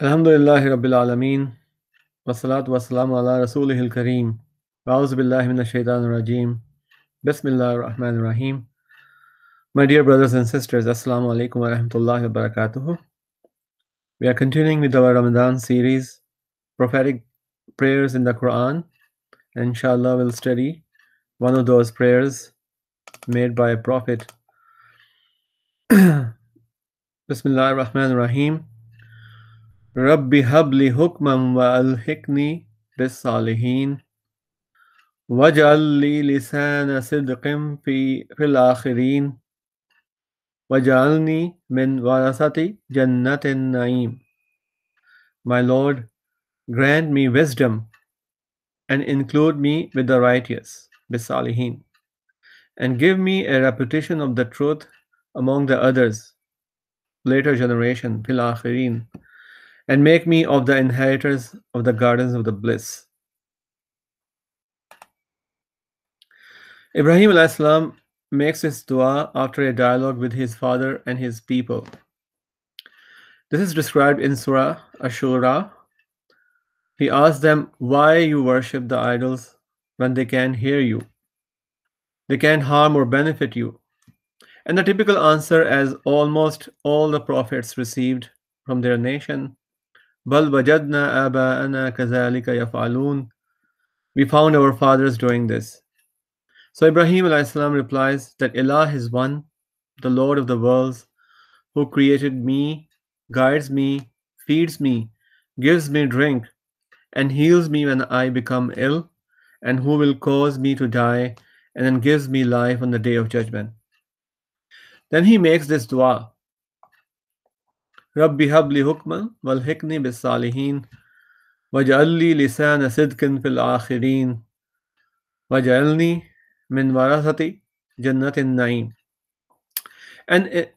Alhamdulillahi Rabbil Alameen. Wassalatu wassalamu ala rasulihil kareem. Ba'uz billahi minash shaitanir rajim. Bismillahir rahmanir rahim. My dear brothers and sisters, Assalamu alaikum wa rahmatullahi wa barakatuhu. We are continuing with our Ramadan series, Prophetic Prayers in the Quran. inshallah, we'll study one of those prayers made by a prophet. ar-Rahman ar rahim. Rabbi habli hukman wa alhikni bis salihin. واجعل لي لسان صدق في في الآخرين واجعلني من ورثة جنة النعيم My Lord, grant me wisdom and include me with the righteous, bisalihin, and give me a repetition of the truth among the others, later generation, fil akhirin, and make me of the inheritors of the gardens of the bliss. Ibrahim salam makes his dua after a dialogue with his father and his people. This is described in Surah Ashura. He asks them why you worship the idols when they can't hear you. They can't harm or benefit you. And the typical answer, as almost all the prophets received from their nation, بل وجدنا آباءنا كذلك يفعلون We found our fathers doing this. So Ibrahim salam replies that Allah is one, the Lord of the worlds, who created me, guides me, feeds me, gives me drink, and heals me when I become ill, and who will cause me to die, and then gives me life on the day of judgment. Then he makes this dua رب هب لي حكما والحقني بالصالحين واجعل لي لسان صدق في الآخرين واجعلني من ورثة جنة النعيم and it,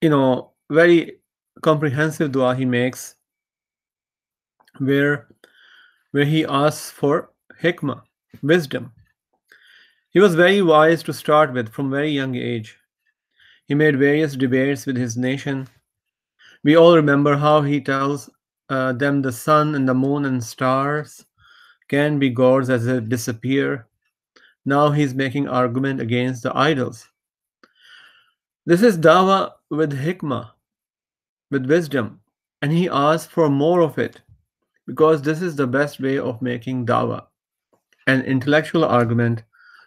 you know very comprehensive dua he makes where where he asks for hikmah wisdom he was very wise to start with from very young age he made various debates with his nation we all remember how he tells uh, them the sun and the moon and stars can be gods as they disappear. Now he's making argument against the idols. This is dawa with hikmah, with wisdom, and he asks for more of it because this is the best way of making dawa, an intellectual argument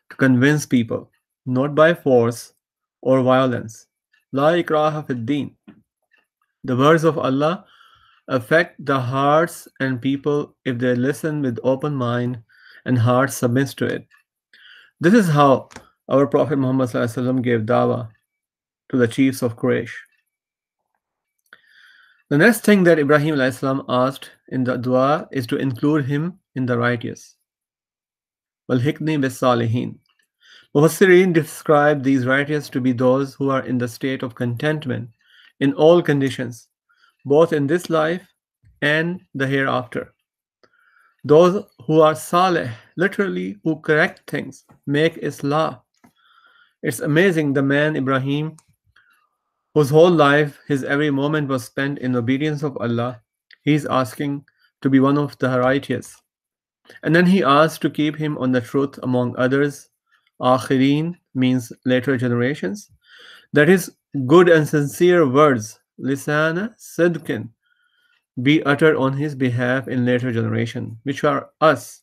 to convince people, not by force or violence. La ikraha fid din. The words of Allah affect the hearts and people if they listen with open mind and heart submits to it. This is how our Prophet Muhammad gave dawah to the chiefs of Quraysh. The next thing that Ibrahim asked in the dua is to include him in the righteous. Walhikni bisalihin. Wasirin described these righteous to be those who are in the state of contentment in all conditions, both in this life and the hereafter. Those who are saleh, literally who correct things, make Islah. It's amazing the man Ibrahim, whose whole life, his every moment was spent in obedience of Allah, he's asking to be one of the righteous. And then he asks to keep him on the truth among others. Akhirin means later generations. That is, good and sincere words, lisana sidkin, be uttered on his behalf in later generation, which are us.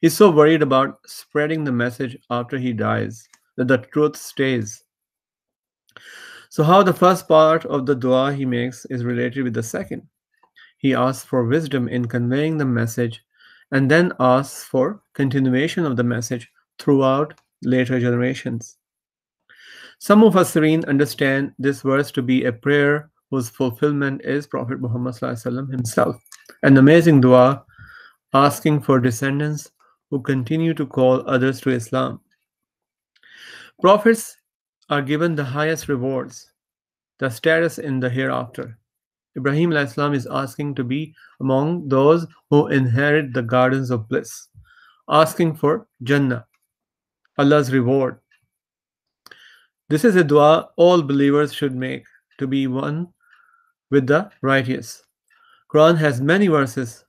He's so worried about spreading the message after he dies that the truth stays. So, how the first part of the dua he makes is related with the second. He asks for wisdom in conveying the message and then asks for continuation of the message throughout later generations. Some of us serene understand this verse to be a prayer whose fulfillment is Prophet Muhammad himself, an amazing dua asking for descendants who continue to call others to Islam. Prophets are given the highest rewards, the status in the hereafter. Ibrahim Islam is asking to be among those who inherit the gardens of bliss, asking for Jannah, Allah's reward this is a dua all believers should make to be one with the righteous. Quran has many verses.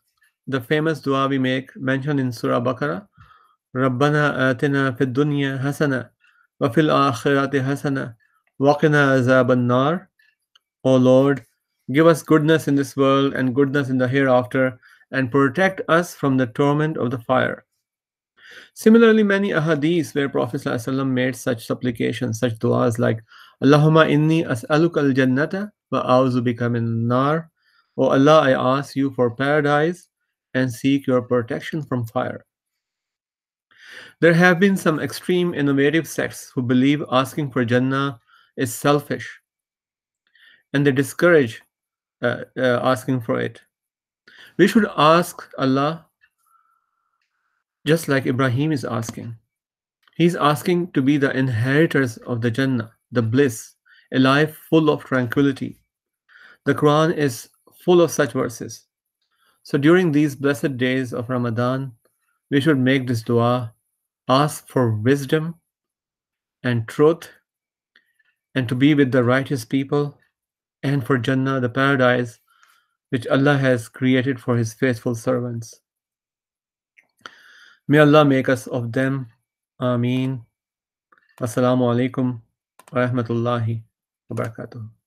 The famous dua we make mentioned in Surah Baqarah, fid dunya hasana wa fil وَفِي hasana wa وَقِنَا azaban النَّارِ O Lord, give us goodness in this world and goodness in the hereafter, and protect us from the torment of the fire. Similarly, many ahadith where Prophet ﷺ made such supplications, such du'as like Allahumma inni as'aluka al-jannata wa a'udhu bika min nar. O Allah, I ask you for paradise and seek your protection from fire. There have been some extreme innovative sects who believe asking for Jannah is selfish and they discourage uh, uh, asking for it. We should ask Allah just like Ibrahim is asking. He's asking to be the inheritors of the Jannah, the bliss, a life full of tranquility. The Quran is full of such verses. So during these blessed days of Ramadan, we should make this dua, ask for wisdom and truth, and to be with the righteous people, and for Jannah, the paradise which Allah has created for His faithful servants. May Allah make us of them. Ameen. Assalamu alaikum wa rahmatullahi wa barakatuh.